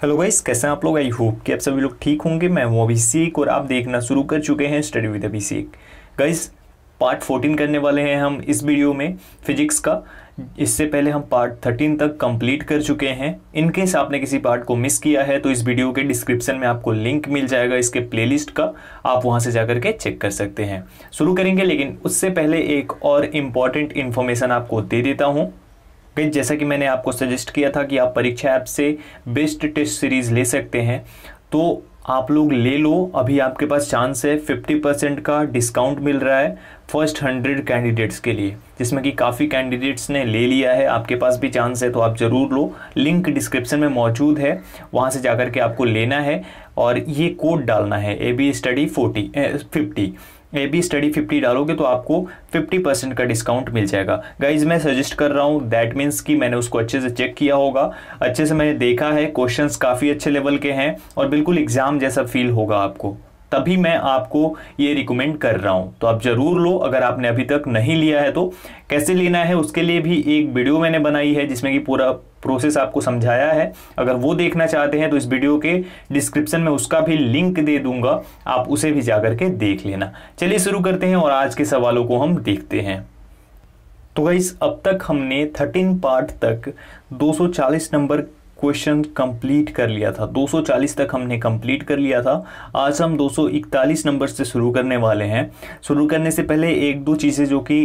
hello guys कैसे हैं आप लोग आई होप कि आप सभी लोग ठीक होंगे मैं हूं अभिषेक और आप देखना शुरू कर चुके हैं study with Abhishek guys part 14 करने वाले हैं हम इस वीडियो में फिजिक्स का इससे पहले हम पार्ट 13 तक कंप्लीट कर चुके हैं इन केस आपने किसी पार्ट को मिस किया है तो इस वीडियो के डिस्क्रिप्शन में आपको लिंक मिल जाएगा इसके प्लेलिस्ट का आप वहां से जाकर के चेक कर सकते हैं शुरू करेंगे लेकिन उससे पहले एक और इम्पॉर्टेंट इन्फॉर्मेशन आपको दे देता हूँ गई जैसा कि मैंने आपको सजेस्ट किया था कि आप परीक्षा ऐप से बेस्ट टेस्ट सीरीज ले सकते हैं तो आप लोग ले लो अभी आपके पास चांस है 50 परसेंट का डिस्काउंट मिल रहा है फर्स्ट हंड्रेड कैंडिडेट्स के लिए जिसमें कि काफ़ी कैंडिडेट्स ने ले लिया है आपके पास भी चांस है तो आप ज़रूर लो लिंक डिस्क्रिप्शन में मौजूद है वहाँ से जाकर के आपको लेना है और ये कोड डालना है A B study forty fifty A B study fifty डालोगे तो आपको फिफ्टी परसेंट का डिस्काउंट मिल जाएगा गाइज मैं सजेस्ट कर रहा हूँ दैट मीन्स कि मैंने उसको अच्छे से चेक किया होगा अच्छे से मैंने देखा है क्वेश्चंस काफ़ी अच्छे लेवल के हैं और बिल्कुल एग्जाम जैसा फील होगा आपको तभी मैं आपको ये रिकमेंड कर रहा हूँ तो आप ज़रूर लो अगर आपने अभी तक नहीं लिया है तो कैसे लेना है उसके लिए भी एक वीडियो मैंने बनाई है जिसमें कि पूरा प्रोसेस आपको समझाया है अगर वो देखना चाहते हैं तो इस वीडियो के डिस्क्रिप्शन में उसका भी लिंक दे दूंगा आप उसे भी जाकर के देख लेना चलिए शुरू करते हैं और आज के सवालों को हम देखते हैं तो गाइस अब तक हमने 13 पार्ट तक 240 नंबर क्वेश्चन कंप्लीट कर लिया था 240 तक हमने कंप्लीट कर लिया था आज हम 241 नंबर से शुरू करने वाले हैं शुरू करने से पहले एक दो चीज़ें जो कि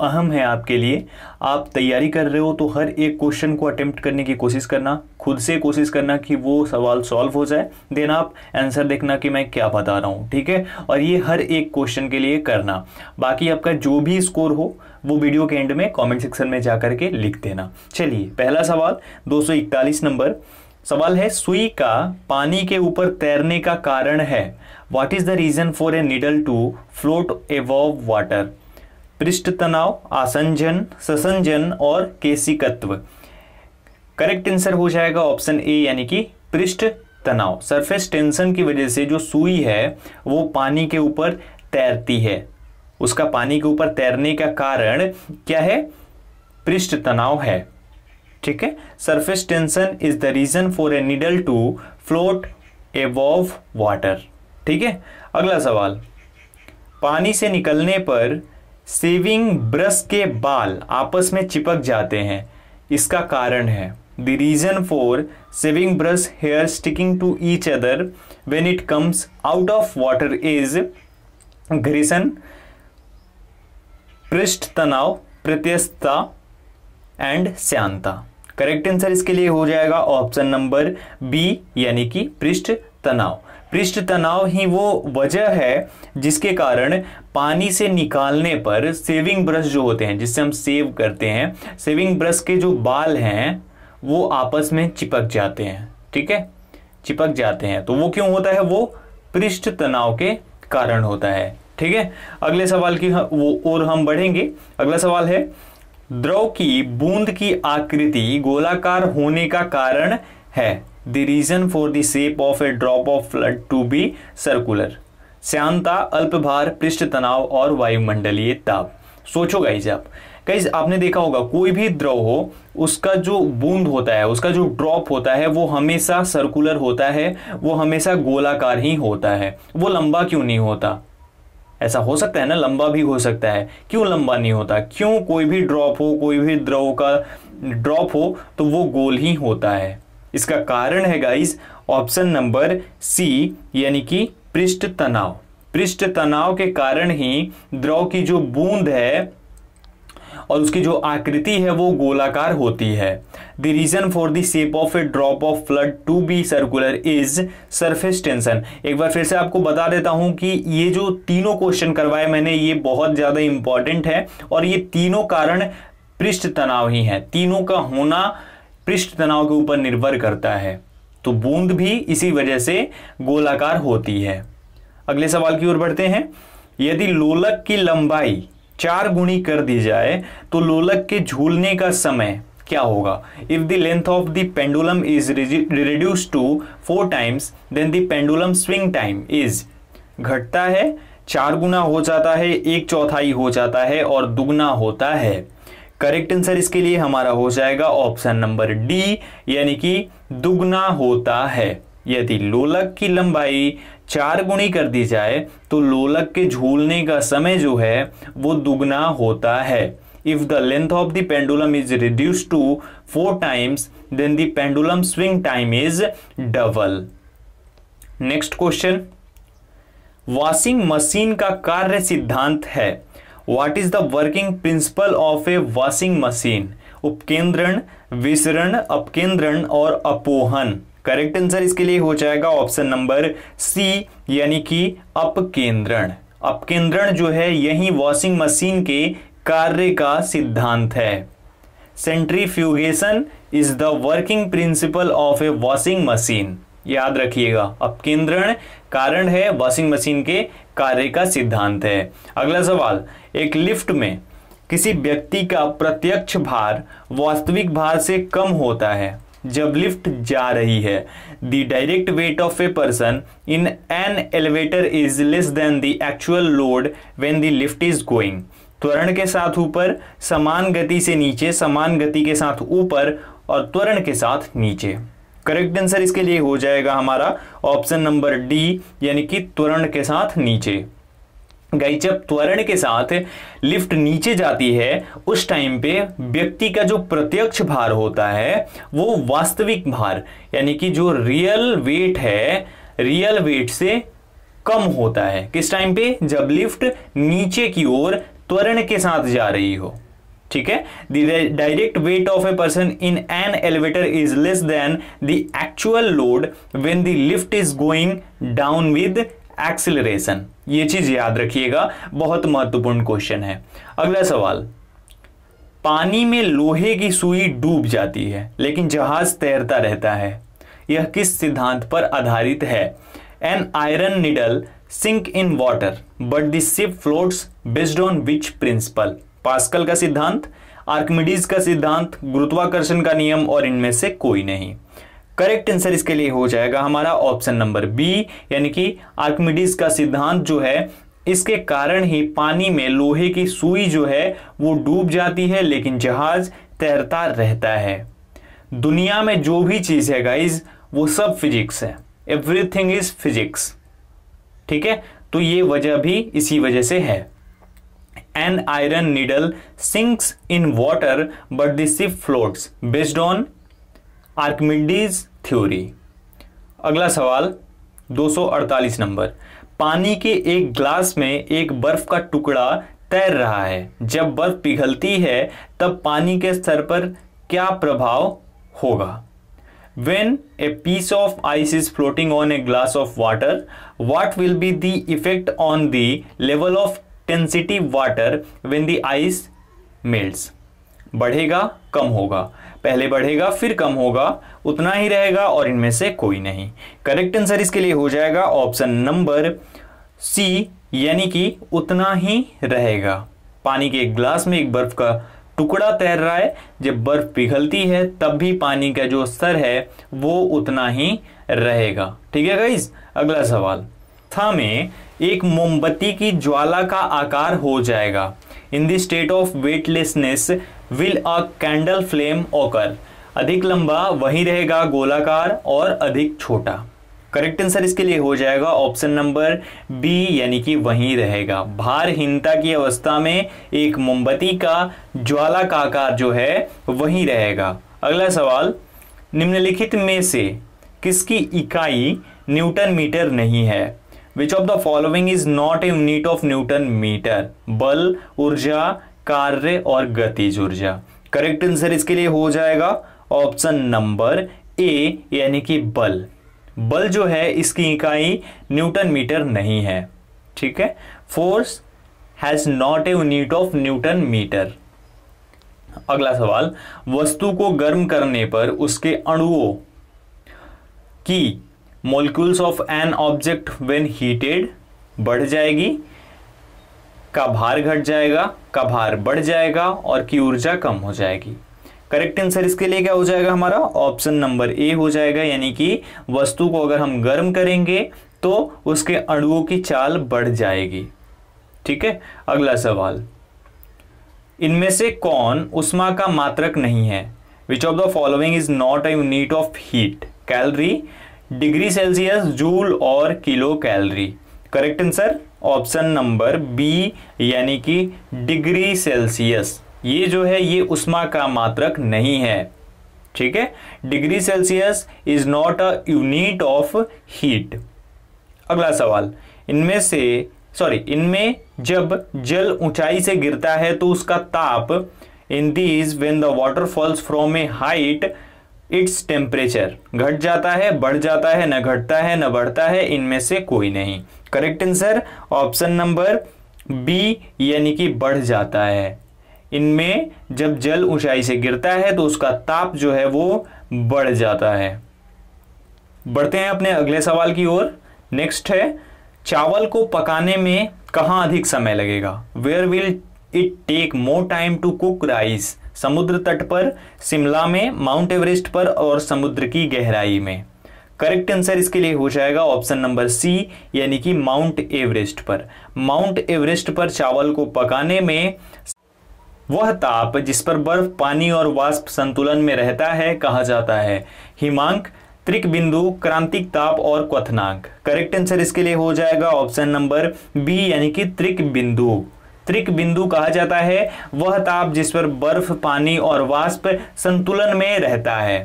अहम है आपके लिए आप तैयारी कर रहे हो तो हर एक क्वेश्चन को अटेम्प्ट करने की कोशिश करना खुद से कोशिश करना कि वो सवाल सॉल्व हो जाए देन आप आंसर देखना कि मैं क्या बता रहा हूँ ठीक है और ये हर एक क्वेश्चन के लिए करना बाकी आपका जो भी स्कोर हो वो वीडियो के एंड में कमेंट सेक्शन में जा करके लिख देना चलिए पहला सवाल दो नंबर सवाल है सुई का पानी के ऊपर तैरने का कारण है what is the reason for a needle to float above water पृष्ठ तनाव आसंजन ससंजन और केसिकत्व करेक्ट आंसर हो जाएगा ऑप्शन ए यानी कि पृष्ठ तनाव सरफेस टेंशन की वजह से जो सुई है वो पानी के ऊपर तैरती है उसका पानी के ऊपर तैरने का कारण क्या है पृष्ठ तनाव है ठीक है surface tension is the reason for a needle to float above water ठीक है अगला सवाल पानी से निकलने पर सेविंग ब्रश के बाल आपस में चिपक जाते हैं इसका कारण है the reason for shaving brush hair sticking to each other when it comes out of water is घ्रिसन पृष्ठ तनाव प्रत्यस्ता एंड श्यांता करेक्ट आंसर इसके लिए हो जाएगा ऑप्शन नंबर बी यानी कि पृष्ठ तनाव पृष्ठ तनाव ही वो वजह है जिसके कारण पानी से निकालने पर सेविंग ब्रश जो होते हैं जिससे हम सेव करते हैं सेविंग ब्रश के जो बाल हैं वो आपस में चिपक जाते हैं ठीक है चिपक जाते हैं तो वो क्यों होता है वो पृष्ठ तनाव के कारण होता है ठीक है अगले सवाल की वो और हम बढ़ेंगे अगला सवाल है द्रव की बूंद की आकृति गोलाकार होने का कारण है the reason for the shape of a drop of flood to be circular श्यांता अल्पभार पृष्ठ तनाव और वायुमंडलीय ताप सोचो गाइज आप गाइज आपने देखा होगा कोई भी द्रव हो उसका जो बूंद होता है उसका जो ड्रॉप होता है वो हमेशा सर्कुलर होता है वो हमेशा गोलाकार ही होता है वो लंबा क्यों नहीं होता ऐसा हो सकता है ना लंबा भी हो सकता है क्यों लंबा नहीं होता क्यों कोई भी ड्रॉप हो कोई भी द्रव का ड्रॉप हो तो वो गोल ही होता है इसका कारण है गाइस ऑप्शन नंबर सी यानी कि पृष्ठ तनाव पृष्ठ तनाव के कारण ही द्रव की जो बूंद है और उसकी जो आकृति है वो गोलाकार होती है the reason for the shape of a drop of fluid to be circular is surface tension एक बार फिर से आपको बता देता हूं कि ये जो तीनों क्वेश्चन करवाए मैंने ये बहुत ज़्यादा इंपॉर्टेंट है और ये तीनों कारण पृष्ठ तनाव ही है तीनों का होना पृष्ठ तनाव के ऊपर निर्भर करता है तो बूंद भी इसी वजह से गोलाकार होती है अगले सवाल की ओर बढ़ते हैं यदि लोलक की लंबाई चार गुणी कर दी जाए तो लोलक के झूलने का समय क्या होगा if the length of the pendulum is reduce to four times then the pendulum swing time is घटता है चार गुना हो जाता है एक चौथाई हो जाता है और दुगना होता है करेक्ट आंसर इसके लिए हमारा हो जाएगा ऑप्शन नंबर डी यानी कि दुगना होता है यदि लोलक की लंबाई चार गुणी कर दी जाए तो लोलक के झूलने का समय जो है वो दुगना होता है if the length of the pendulum is reduce to four times then the swing time is double next question washing machine का कार्य सिद्धांत है what is the working principle of a washing machine उपकेंद्रण विसरण अपकेंद्रण और अपोहन करेक्ट आंसर इसके लिए हो जाएगा ऑप्शन नंबर सी यानी कि अपकेंद्रण अपकेंद्रण जो है यही वॉशिंग मशीन के कार्य का सिद्धांत है centrifugation is the working principle of a washing machine याद रखिएगा अपकेंद्रण कारण है वॉशिंग मशीन के कार्य का सिद्धांत है अगला सवाल एक लिफ्ट में किसी व्यक्ति का प्रत्यक्ष भार वास्तविक भार से कम होता है जब लिफ्ट जा रही है the direct weight of a person in an elevator is less than the actual load when the lift is going त्वरण के साथ ऊपर समान गति से नीचे समान गति के साथ ऊपर और त्वरण के साथ नीचे करेक्ट आंसर इसके लिए हो जाएगा हमारा ऑप्शन नंबर डी यानी कि त्वरण के साथ नीचे गई जब त्वरण के साथ लिफ्ट नीचे जाती है उस टाइम पे व्यक्ति का जो प्रत्यक्ष भार होता है वो वास्तविक भार यानी कि जो रियल वेट है रियल वेट से कम होता है किस टाइम पे जब लिफ्ट नीचे की ओर त्वरण के साथ जा रही हो ठीक है the direct weight of a person in an elevator is less than the actual load when the lift is going down with acceleration ये चीज याद रखिएगा बहुत महत्वपूर्ण क्वेश्चन है अगला सवाल पानी में लोहे की सुई डूब जाती है लेकिन जहाज तैरता रहता है यह किस सिद्धांत पर आधारित है an iron needle sink in water but the ship float floats based on which principle Pascal का सिद्धांत आर्कमिडीज का सिद्धांत गुरुत्वाकर्षण का नियम और इनमें से कोई नहीं करेक्ट आंसर इसके लिए हो जाएगा हमारा ऑप्शन नंबर बी यानी कि आर्कमिडीज का सिद्धांत जो है इसके कारण ही पानी में लोहे की सुई जो है वो डूब जाती है लेकिन जहाज तैरता रहता है दुनिया में जो भी चीज है गाइज वो सब फिजिक्स है एवरीथिंग इज फिजिक्स ठीक है तो ये वजह भी इसी वजह से है an iron needle sinks in water but the ship floats based on Archimedes theory अगला सवाल 248 नंबर पानी के एक ग्लास में एक बर्फ का टुकड़ा तैर रहा है जब बर्फ पिघलती है तब पानी के स्तर पर क्या प्रभाव होगा when a piece of ice is floating on a glass of water what will be the effect on the level of density water when the ice melts बढ़ेगा कम होगा पहले बढ़ेगा फिर कम होगा उतना ही रहेगा और इनमें से कोई नहीं करेक्ट आंसर इसके लिए हो जाएगा ऑप्शन नंबर सी यानी कि उतना ही रहेगा पानी के एक ग्लास में एक बर्फ का टुकड़ा तैर रहा है जब बर्फ पिघलती है तब भी पानी का जो स्तर है वो उतना ही रहेगा ठीक है गाइज अगला सवाल अवस्था में एक मोमबत्ती की ज्वाला का आकार हो जाएगा in the state of weightlessness will a candle flame occur अधिक लंबा वही रहेगा गोलाकार और अधिक छोटा करेक्ट आंसर इसके लिए हो जाएगा ऑप्शन नंबर बी यानी कि वही रहेगा भारहीनता की अवस्था में एक मोमबत्ती का ज्वाला का आकार जो है वही रहेगा अगला सवाल निम्नलिखित में से किसकी इकाई न्यूटन मीटर नहीं है which of the following is not a unit of Newton meter बल ऊर्जा कार्य और गतिज ऊर्जा करेक्ट आंसर इसके लिए हो जाएगा ऑप्शन नंबर ए यानी कि बल बल जो है इसकी इकाई न्यूटन मीटर नहीं है ठीक है force has not a unit of Newton meter अगला सवाल वस्तु को गर्म करने पर उसके अणुओं की molecules of an object when heated बढ़ जाएगी का भार घट जाएगा का भार बढ़ जाएगा और की ऊर्जा कम हो जाएगी करेक्ट आंसर इसके लिए क्या हो जाएगा हमारा ऑप्शन नंबर ए हो जाएगा यानी कि वस्तु को अगर हम गर्म करेंगे तो उसके अणुओं की चाल बढ़ जाएगी ठीक है अगला सवाल इनमें से कौन उष्मा का मात्रक नहीं है which of the following is not a unit of heat calorie degree Celsius joule और kilo calorie correct answer option number B यानी कि डिग्री सेल्सियस ये जो है ये उष्मा का मात्रक नहीं है ठीक है degree Celsius is not a unit of heat अगला सवाल इनमें से सॉरी इनमें जब जल ऊंचाई से गिरता है तो उसका ताप in these when the water falls from a height its temperature घट जाता है बढ़ जाता है न घटता है न बढ़ता है इनमें से कोई नहीं correct answer option number B यानी कि बढ़ जाता है इनमें जब जल ऊंचाई से गिरता है तो उसका ताप जो है वो बढ़ जाता है बढ़ते हैं अपने अगले सवाल की ओर नेक्स्ट है चावल को पकाने में कहां अधिक समय लगेगा where will it take more time to cook rice समुद्र तट पर शिमला में माउंट एवरेस्ट पर और समुद्र की गहराई में करेक्ट आंसर इसके लिए हो जाएगा ऑप्शन नंबर सी यानी कि माउंट एवरेस्ट पर माउंट एवरेस्ट पर चावल को पकाने में वह ताप जिस पर बर्फ पानी और वाष्प संतुलन में रहता है कहा जाता है हिमांक त्रिक बिंदु क्रांतिक ताप और क्वथनांक करेक्ट आंसर इसके लिए हो जाएगा ऑप्शन नंबर बी यानी कि त्रिक बिंदु त्रिक बिंदु कहा जाता है वह ताप जिस पर बर्फ पानी और वाष्प संतुलन में रहता है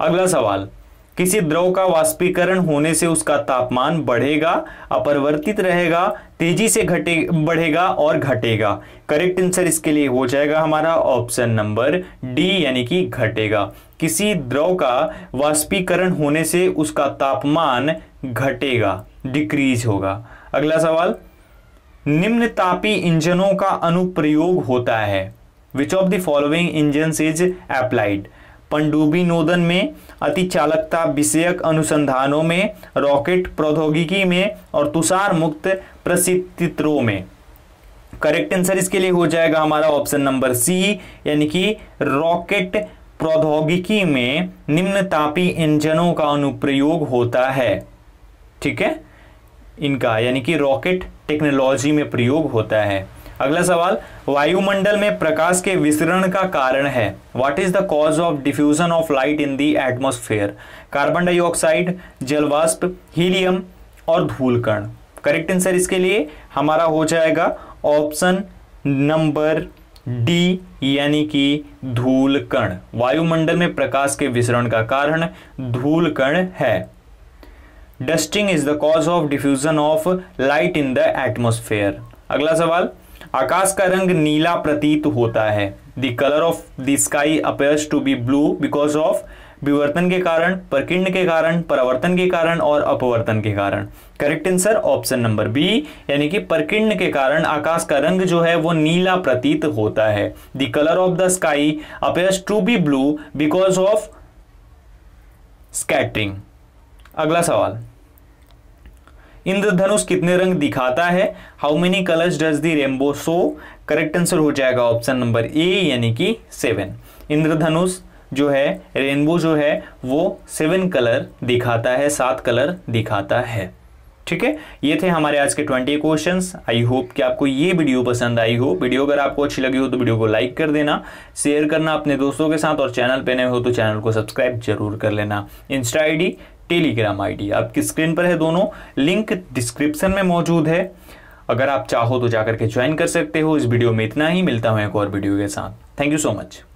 अगला सवाल किसी द्रव का वाष्पीकरण होने से उसका तापमान बढ़ेगा अपरिवर्तित रहेगा तेजी से घटे बढ़ेगा और घटेगा करेक्ट आंसर इसके लिए हो जाएगा हमारा ऑप्शन नंबर डी यानी कि घटेगा किसी द्रव का वाष्पीकरण होने से उसका तापमान घटेगा डिक्रीज होगा अगला सवाल निम्न तापी इंजनों का अनुप्रयोग होता है which of the following engine is applied पंडुबी नोदन में अति चालकता विषयक अनुसंधानों में रॉकेट प्रौद्योगिकी में और तुषार मुक्त प्रसिद्धित्रों में करेक्ट आंसर इसके लिए हो जाएगा हमारा ऑप्शन नंबर सी यानी कि रॉकेट प्रौद्योगिकी में निम्न तापी इंजनों का अनुप्रयोग होता है ठीक है इनका यानी कि रॉकेट टेक्नोलॉजी में प्रयोग होता है अगला सवाल वायुमंडल में प्रकाश के विसरण का कारण है what is the cause of diffusion of light in the atmosphere carbon dioxide जलवाष्प हीलियम और धूलकण करेक्ट आंसर इसके लिए हमारा हो जाएगा ऑप्शन नंबर डी यानी कि धूलकण वायुमंडल में प्रकाश के विसरण का कारण धूलकण है dusting is the cause of diffusion of light in the atmosphere अगला सवाल आकाश का रंग नीला प्रतीत होता है the colour of the sky appears to be blue because of विवर्तन के कारण प्रकिर्ण के कारण परावर्तन के कारण और अपवर्तन के कारण correct answer option number B यानी कि प्रकिर्ण के कारण आकाश का रंग जो है वो नीला प्रतीत होता है the colour of the sky appears to be blue because of scattering अगला सवाल इंद्रधनुष कितने रंग दिखाता है how many colours does the rainbow show correct answer हो जाएगा ऑप्शन नंबर ए यानी कि सेवन इंद्रधनुष जो है रेनबो जो है वो सेवन कलर दिखाता है सात कलर दिखाता है ठीक है ये थे हमारे आज के ट्वेंटी क्वेश्चन आई होप कि आपको ये वीडियो पसंद आई हो वीडियो अगर आपको अच्छी लगी हो तो वीडियो को लाइक कर देना शेयर करना अपने दोस्तों के साथ और चैनल पे नए हो तो चैनल को सब्सक्राइब जरूर कर लेना इंस्टा आई टेलीग्राम आईडी आपकी स्क्रीन पर है दोनों लिंक डिस्क्रिप्शन में मौजूद है अगर आप चाहो तो जाकर के ज्वाइन कर सकते हो इस वीडियो में इतना ही मिलता हूँ एक और वीडियो के साथ थैंक यू सो मच